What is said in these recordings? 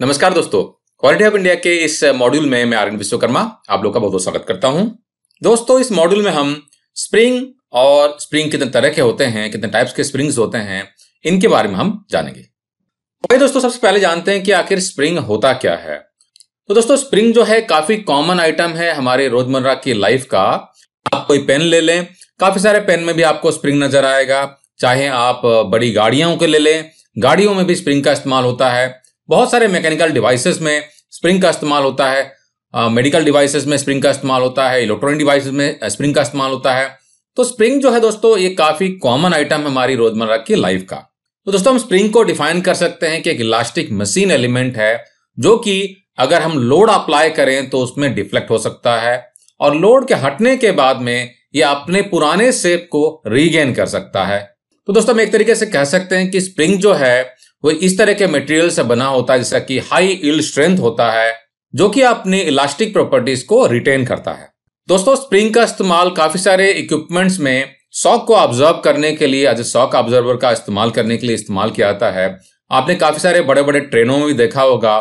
नमस्कार दोस्तों quality of India के इस मॉड्यूल में मैं आर्यन विश्वकर्मा आप लोग का बहुत बहुत स्वागत करता हूं दोस्तों इस मॉड्यूल में हम स्प्रिंग और स्प्रिंग कितने तरह के होते हैं कितने टाइप्स के स्प्रिंग्स होते हैं इनके बारे में हम जानेंगे भाई दोस्तों सबसे पहले जानते हैं कि आखिर स्प्रिंग होता क्या है तो दोस्तों स्प्रिंग जो है काफी कॉमन आइटम है हमारे रोजमर्रा की लाइफ का आप कोई पेन ले लें काफी सारे पेन में भी आपको स्प्रिंग नजर आएगा चाहे आप बड़ी गाड़ियों के ले लें गाड़ियों में भी स्प्रिंग का इस्तेमाल होता है बहुत सारे मैकेनिकल डिवाइसेस में स्प्रिंग का इस्तेमाल होता है मेडिकल डिवाइसेस में स्प्रिंग का इस्तेमाल होता है इलेक्ट्रॉनिक डिवाइसेस में स्प्रिंग का इस्तेमाल होता है तो स्प्रिंग जो है दोस्तों ये काफी कॉमन आइटम है हमारी रोजमर्रा की लाइफ का तो दोस्तों हम स्प्रिंग को डिफाइन कर सकते हैं कि एक इलास्टिक मशीन एलिमेंट है जो कि अगर हम लोड अप्लाई करें तो उसमें डिफ्लेक्ट हो सकता है और लोड के हटने के बाद में ये अपने पुराने सेप को रीगेन कर सकता है तो दोस्तों हम एक तरीके से कह सकते हैं कि स्प्रिंग जो है वो इस तरह के मटेरियल से बना होता है जैसा कि हाई इल स्ट्रेंथ होता है जो कि अपनी इलास्टिक प्रॉपर्टीज को रिटेन करता है दोस्तों स्प्रिंग का इस्तेमाल काफी सारे इक्विपमेंट्स में शॉक को ऑब्जर्व करने के लिए एज ए शॉक ऑब्जर्वर का इस्तेमाल करने के लिए इस्तेमाल किया जाता है आपने काफी सारे बड़े बड़े ट्रेनों में भी देखा होगा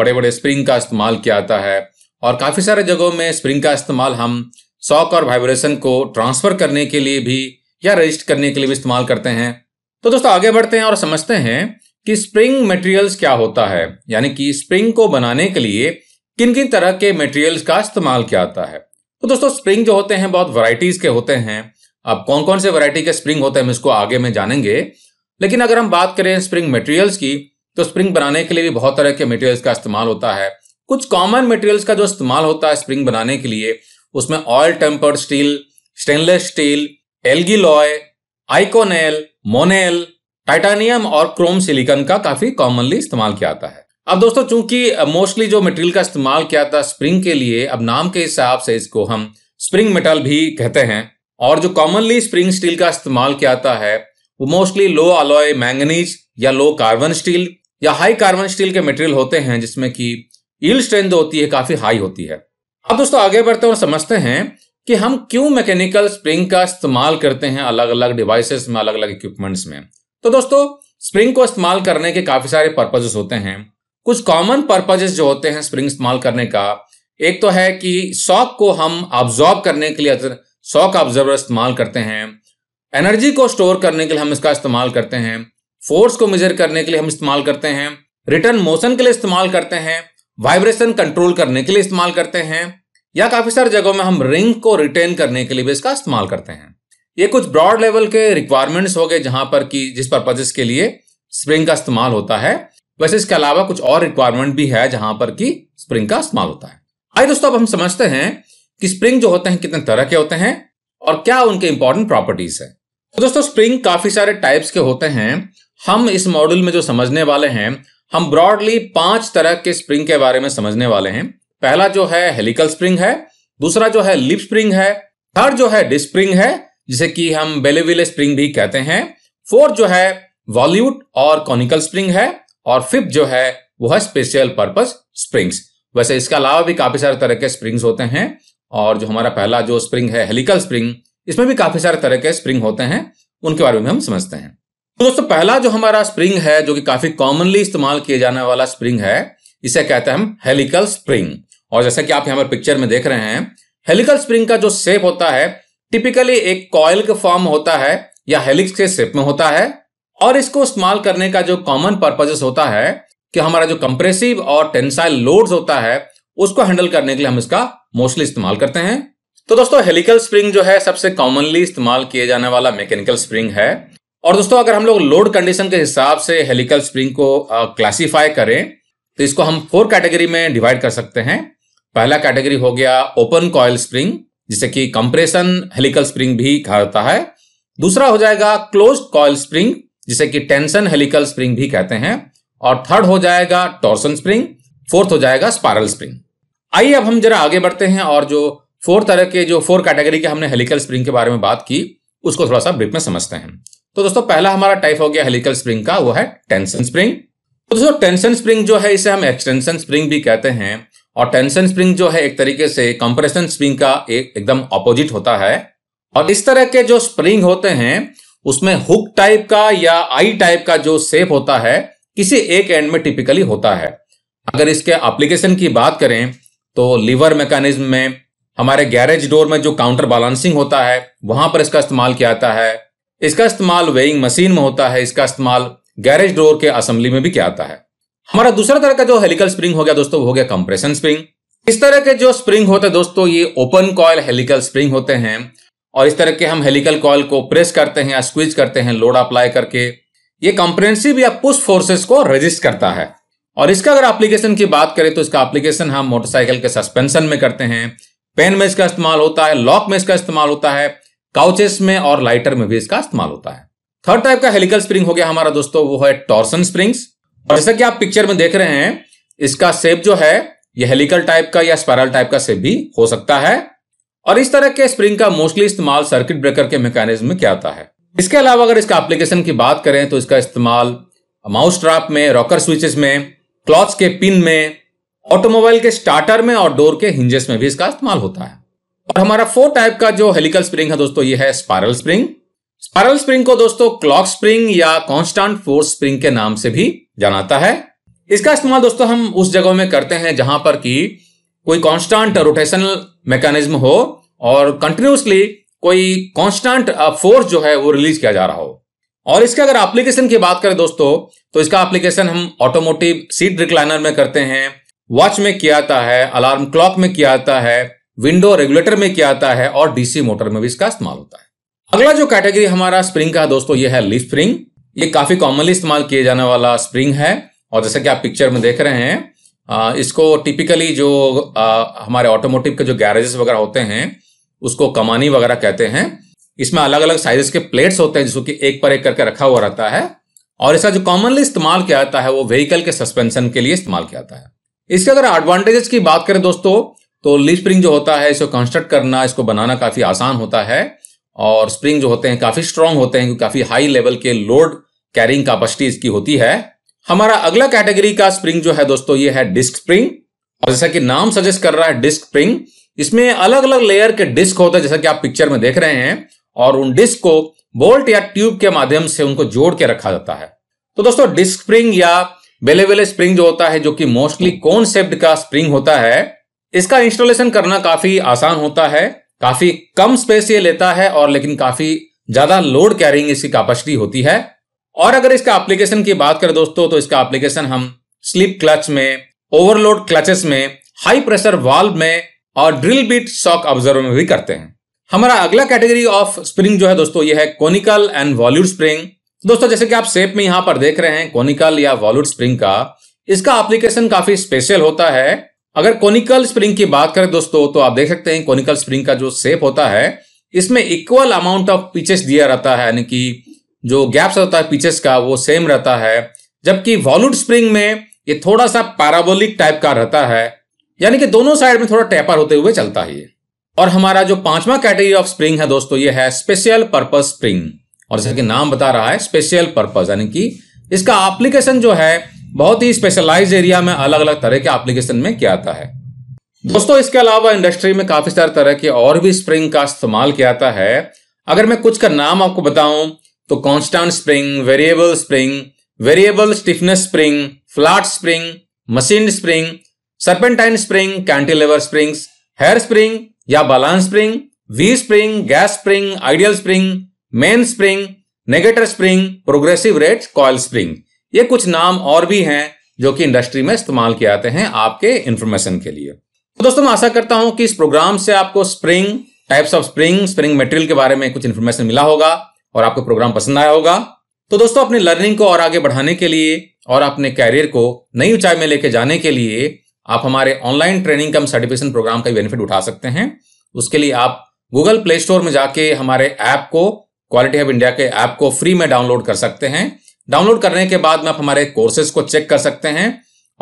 बड़े बड़े स्प्रिंग का इस्तेमाल किया जाता है और काफी सारे जगहों में स्प्रिंग का इस्तेमाल हम शॉक और वाइब्रेशन को ट्रांसफर करने के लिए भी या रजिस्ट करने के लिए भी इस्तेमाल करते हैं तो दोस्तों आगे बढ़ते हैं और समझते हैं कि स्प्रिंग मटेरियल्स क्या होता है यानी कि स्प्रिंग को बनाने के लिए किन किन तरह के मटेरियल्स का इस्तेमाल किया जाता है तो दोस्तों स्प्रिंग जो होते हैं बहुत वराइटीज के होते हैं अब कौन कौन से वरायटी के स्प्रिंग होते हैं हम इसको आगे में जानेंगे लेकिन अगर हम बात करें स्प्रिंग मटेरियल्स की तो स्प्रिंग बनाने के लिए भी बहुत तरह के मटेरियल्स का इस्तेमाल होता है कुछ कॉमन मटेरियल्स का जो इस्तेमाल होता है स्प्रिंग बनाने के लिए उसमें oil tempered steel stainless steel Elgiloy Inconel Monel titanium और क्रोम सिलिकन का काफी कॉमनली इस्तेमाल किया जाता है अब दोस्तों चूंकि मोस्टली जो मटेरियल का इस्तेमाल किया जाता है स्प्रिंग के लिए अब नाम के हिसाब से इसको हम स्प्रिंग मेटल भी कहते हैं और जो कॉमनली स्प्रिंग स्टील का इस्तेमाल किया जाता है वो मोस्टली लो अलॉय मैंगनीज या लो कार्बन स्टील या हाई कार्बन स्टील के मटेरियल होते हैं जिसमें कि ईल स्ट्रेंथ होती है काफी हाई होती है अब दोस्तों आगे बढ़ते हैं और समझते हैं कि हम क्यों मैकेनिकल स्प्रिंग का इस्तेमाल करते हैं अलग अलग डिवाइसेस में अलग अलग इक्विपमेंट्स में तो दोस्तों स्प्रिंग को इस्तेमाल करने के काफ़ी सारे पर्पजेस होते हैं कुछ कॉमन पर्पजेस जो होते हैं स्प्रिंग इस्तेमाल करने का एक तो है कि शॉक को हम ऑब्जॉर्ब करने के लिए शॉक ऑब्जर्वर इस्तेमाल करते हैं एनर्जी को स्टोर करने के लिए हम इसका इस्तेमाल करते हैं फोर्स को मेजर करने के लिए हम इस्तेमाल करते हैं रिटर्न मोशन के लिए इस्तेमाल करते हैं वाइब्रेशन कंट्रोल करने के लिए इस्तेमाल करते हैं या काफी सारी जगहों में हम रिंग को रिटेन करने के लिए भी इसका इस्तेमाल करते हैं ये कुछ ब्रॉड लेवल के रिक्वायरमेंट्स हो गए जहां पर कि जिस पर्पजेस के लिए स्प्रिंग का इस्तेमाल होता है वैसे इसके अलावा कुछ और रिक्वायरमेंट भी है जहां पर कि स्प्रिंग का इस्तेमाल होता है आइए दोस्तों अब हम समझते हैं कि स्प्रिंग जो होते हैं कितने तरह के होते हैं और क्या उनके इंपॉर्टेंट प्रॉपर्टीज है तो दोस्तों स्प्रिंग काफी सारे टाइप्स के होते हैं हम इस मॉड्यूल में जो समझने वाले हैं हम ब्रॉडली पांच तरह के स्प्रिंग के बारे में समझने वाले हैं पहला जो है हेलिकल स्प्रिंग है दूसरा जो है लिप स्प्रिंग है थर्ड जो है डिस्क स्प्रिंग है जिसे कि हम बेलेविले स्प्रिंग भी कहते हैं फोर्थ जो है वॉल्यूट और कॉनिकल स्प्रिंग है और फिफ्थ जो है वो है स्पेशल पर्पज स्प्रिंग्स वैसे इसके अलावा भी काफी सारे तरह के स्प्रिंग्स होते हैं और जो हमारा पहला जो स्प्रिंग है हेलिकल स्प्रिंग इसमें भी काफी सारे तरह के स्प्रिंग होते हैं उनके बारे में हम समझते हैं तो दोस्तों पहला जो हमारा स्प्रिंग है जो कि काफी कॉमनली इस्तेमाल किए जाने वाला स्प्रिंग है इसे कहते हैं हम हेलिकल स्प्रिंग और जैसा कि आप यहाँ पर पिक्चर में देख रहे हैं हेलिकल स्प्रिंग का जो शेप होता है टिपिकली एक कॉयल के फॉर्म होता है या हेलिक्स के शेप में होता है और इसको इस्तेमाल करने का जो कॉमन पर्पजेस होता है कि हमारा जो कंप्रेसिव और टेंसाइल लोड्स होता है उसको हैंडल करने के लिए हम इसका मोस्टली इस्तेमाल करते हैं तो दोस्तों हेलिकल स्प्रिंग जो है सबसे कॉमनली इस्तेमाल किए जाने वाला मैकेनिकल स्प्रिंग है और दोस्तों अगर हम लोग लोड कंडीशन के हिसाब से हेलिकल स्प्रिंग को क्लासीफाई करें तो इसको हम फोर कैटेगरी में डिवाइड कर सकते हैं पहला कैटेगरी हो गया ओपन कॉयल स्प्रिंग जिसे कि कंप्रेशन हेलिकल स्प्रिंग भी कहा जाता है दूसरा हो जाएगा क्लोज कॉयल स्प्रिंग जिसे कि टेंशन हेलिकल स्प्रिंग भी कहते हैं और थर्ड हो जाएगा टॉर्सन स्प्रिंग फोर्थ हो जाएगा स्पारल स्प्रिंग आइए अब हम जरा आगे बढ़ते हैं और जो फोर तरह के जो फोर कैटेगरी के हमने हेलिकल स्प्रिंग के बारे में बात की उसको थोड़ा सा ब्रीफ में समझते हैं तो दोस्तों पहला हमारा टाइप हो गया हेलिकल स्प्रिंग का वो है टेंशन स्प्रिंग तो दोस्तों टेंशन स्प्रिंग जो है इसे हम एक्सटेंशन स्प्रिंग भी कहते हैं और टेंशन स्प्रिंग जो है एक तरीके से कंप्रेशन स्प्रिंग का एक एकदम अपोजिट होता है और इस तरह के जो स्प्रिंग होते हैं उसमें हुक टाइप का या आई टाइप का जो सेप होता है किसी एक एंड में टिपिकली होता है अगर इसके एप्लीकेशन की बात करें तो लीवर मैकेनिज्म में हमारे गैरेज डोर में जो काउंटर बैलेंसिंग होता है वहां पर इसका इस्तेमाल किया जाता है इसका इस्तेमाल वेइंग मशीन में होता है इसका इस्तेमाल गैरेज डोर के असेंबली में भी किया जाता है हमारा दूसरा तरह का जो हेलिकल स्प्रिंग हो गया दोस्तों हो गया कंप्रेशन स्प्रिंग इस तरह के जो स्प्रिंग होते हैं दोस्तों ये ओपन कॉयल हेलिकल स्प्रिंग होते हैं और इस तरह के हम हेलिकल कॉयल को प्रेस करते हैं या स्क्वीज करते हैं लोड अप्लाई करके ये कंप्रेंसिव या पुश फोर्सेस को रजिस्ट करता है और इसका अगर एप्लीकेशन की बात करें तो इसका एप्लीकेशन हम मोटरसाइकिल के सस्पेंशन में करते हैं पेन में इसका इस्तेमाल होता है लॉक में इसका इस्तेमाल होता है काउचेस में और लाइटर में भी इसका इस्तेमाल होता है थर्ड टाइप का हेलिकल स्प्रिंग हो गया हमारा दोस्तों वो है टॉर्सन स्प्रिंग्स और जैसा कि आप पिक्चर में देख रहे हैं इसका सेप जो है यह हेलिकल टाइप का या स्पायरल टाइप का सेप भी हो सकता है और इस तरह के स्प्रिंग का मोस्टली इस्तेमाल सर्किट ब्रेकर के मैकेनिज्म में क्या आता है इसके अलावा अगर इसका एप्लीकेशन की बात करें तो इसका इस्तेमाल माउस ट्रैप में रॉकर स्विचेस में क्लॉथ्स के पिन में ऑटोमोबाइल के स्टार्टर में और डोर के हिंजेस में भी इसका इस्तेमाल होता है और हमारा फोर टाइप का जो हेलिकल स्प्रिंग है दोस्तों ये है स्पायरल स्प्रिंग स्पायरल स्प्रिंग को दोस्तों क्लॉक स्प्रिंग या कांस्टेंट फोर्स स्प्रिंग के नाम से भी जानाता है इसका इस्तेमाल दोस्तों हम उस जगह में करते हैं जहां पर कि कोई कांस्टेंट रोटेशनल मैकेनिज्म हो और कंटिन्यूसली कोई कांस्टेंट फोर्स जो है वो रिलीज किया जा रहा हो और इसके अगर एप्लीकेशन की बात करें दोस्तों तो इसका एप्लीकेशन हम ऑटोमोटिव सीट रिक्लाइनर में करते हैं वॉच में किया आता है अलार्म क्लॉक में किया आता है विंडो रेगुलेटर में किया आता है और डीसी मोटर में भी इसका इस्तेमाल होता है अगला जो कैटेगरी हमारा स्प्रिंग का दोस्तों ये है लीफ स्प्रिंग ये काफी कॉमनली इस्तेमाल किए जाने वाला स्प्रिंग है और जैसे कि आप पिक्चर में देख रहे हैं आ, इसको टिपिकली जो आ, हमारे ऑटोमोटिव के जो गैरेजेस वगैरह होते हैं उसको कमानी वगैरह कहते हैं इसमें अलग अलग साइजेस के प्लेट्स होते हैं जिसको कि एक पर एक करके रखा हुआ रहता है और इसका जो कॉमनली इस्तेमाल किया जाता है वो व्हीकल के सस्पेंशन के लिए इस्तेमाल किया जाता है इसके अगर एडवांटेजेस की बात करें दोस्तों तो लीफ स्प्रिंग जो होता है इसको कंस्ट्रक्ट करना इसको बनाना काफी आसान होता है और स्प्रिंग जो होते हैं काफी स्ट्रांग होते हैं क्योंकि काफी हाई लेवल के लोड कैरिंग कैपेसिटी इसकी होती है हमारा अगला कैटेगरी का स्प्रिंग जो है दोस्तों ये है डिस्क स्प्रिंग और जैसा कि नाम सजेस्ट कर रहा है डिस्क स्प्रिंग इसमें अलग अलग लेयर के डिस्क होते हैं जैसा कि आप पिक्चर में देख रहे हैं और उन डिस्क को बोल्ट या ट्यूब के माध्यम से उनको जोड़ के रखा जाता है तो दोस्तों डिस्क स्प्रिंग या बेले बेले स्प्रिंग जो होता है जो कि मोस्टली कॉन्सेप्ट का स्प्रिंग होता है इसका इंस्टॉलेशन करना काफी आसान होता है काफी कम स्पेस ये लेता है और लेकिन काफी ज्यादा लोड कैरिंग इसकी कैपेसिटी होती है और अगर इसका एप्लीकेशन की बात करें दोस्तों तो इसका एप्लीकेशन हम स्लिप क्लच में ओवरलोड क्लचेस में हाई प्रेशर वाल्व में और ड्रिल बीट शॉक ऑब्जर्वर में भी करते हैं हमारा अगला कैटेगरी ऑफ स्प्रिंग जो है दोस्तों ये है कोनिकल एंड वॉल्यूड स्प्रिंग दोस्तों जैसे कि आप सेप में यहां पर देख रहे हैं कोनिकल या वॉल्यूड स्प्रिंग का इसका एप्लीकेशन काफी स्पेशल होता है अगर कॉनिकल स्प्रिंग की बात करें दोस्तों तो आप देख सकते हैं कॉनिकल स्प्रिंग का जो सेप होता है इसमें इक्वल अमाउंट ऑफ पीचेस दिया रहता है यानी कि जो गैप्स होता है पीचेस का वो सेम रहता है जबकि वॉलूड स्प्रिंग में ये थोड़ा सा पैराबोलिक टाइप का रहता है यानी कि दोनों साइड में थोड़ा टेपर होते हुए चलता है और हमारा जो पांचवा कैटेगरी ऑफ स्प्रिंग है दोस्तों ये है स्पेशल पर्पज स्प्रिंग और जैसा कि नाम बता रहा है स्पेशल पर्पज यानी कि इसका एप्लीकेशन जो है बहुत ही स्पेशलाइज एरिया में अलग अलग तरह के एप्लीकेशन में किया जाता है दोस्तों इसके अलावा इंडस्ट्री में काफी सारे तरह के और भी स्प्रिंग का इस्तेमाल किया जाता है अगर मैं कुछ का नाम आपको बताऊं तो constant spring variable spring variable stiffness spring flat spring machine spring serpentine spring cantilever springs hair spring या balance spring V spring gas spring ideal spring main spring negator spring progressive rate coil spring ये कुछ नाम और भी हैं जो कि industry में इस्तेमाल किए जाते हैं आपके इन्फॉर्मेशन के लिए तो दोस्तों मैं आशा करता हूं कि इस प्रोग्राम से आपको spring types of spring spring material के बारे में कुछ इन्फॉर्मेशन मिला होगा और आपको प्रोग्राम पसंद आया होगा तो दोस्तों अपने लर्निंग को और आगे बढ़ाने के लिए और अपने कैरियर को नई ऊंचाई में लेके जाने के लिए आप हमारे online training cum certification program का बेनिफिट उठा सकते हैं उसके लिए आप गूगल प्ले स्टोर में जाके हमारे ऐप को क्वालिटी ऑफ इंडिया के ऐप को फ्री में डाउनलोड कर सकते हैं डाउनलोड करने के बाद में आप हमारे कोर्सेज को चेक कर सकते हैं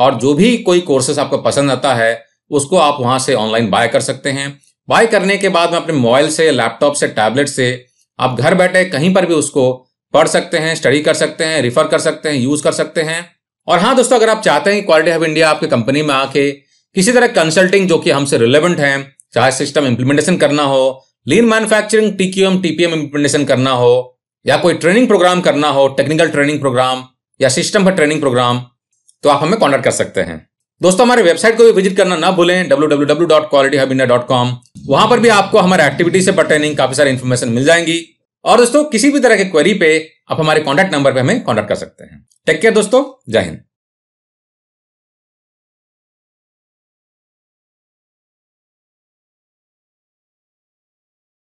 और जो भी कोई कोर्सेज आपको पसंद आता है उसको आप वहां से ऑनलाइन बाय कर सकते हैं बाय करने के बाद में अपने मोबाइल से लैपटॉप से टैबलेट से आप घर बैठे कहीं पर भी उसको पढ़ सकते हैं स्टडी कर सकते हैं रिफर कर सकते हैं यूज कर सकते हैं और हाँ दोस्तों अगर आप चाहते हैं क्वालिटी ऑफ इंडिया आपकी कंपनी में आके किसी तरह कंसल्टिंग जो कि हमसे रिलेवेंट है चाहे सिस्टम इंप्लीमेंटेशन करना हो lean manufacturing TQM TPM implementation करना हो या कोई ट्रेनिंग प्रोग्राम करना हो टेक्निकल ट्रेनिंग प्रोग्राम या सिस्टम पर ट्रेनिंग प्रोग्राम तो आप हमें कॉन्टैक्ट कर सकते हैं दोस्तों हमारे वेबसाइट को भी विजिट करना ना भूलें www.qualityhubindia.com वहां पर भी आपको हमारे एक्टिविटी से ट्रेनिंग काफी सारी इन्फॉर्मेशन मिल जाएंगी और दोस्तों किसी भी तरह के क्वेरी पे आप हमारे कॉन्टैक्ट नंबर पर हमें कॉन्टैक्ट कर सकते हैं टेक केयर दोस्तों जय हिंद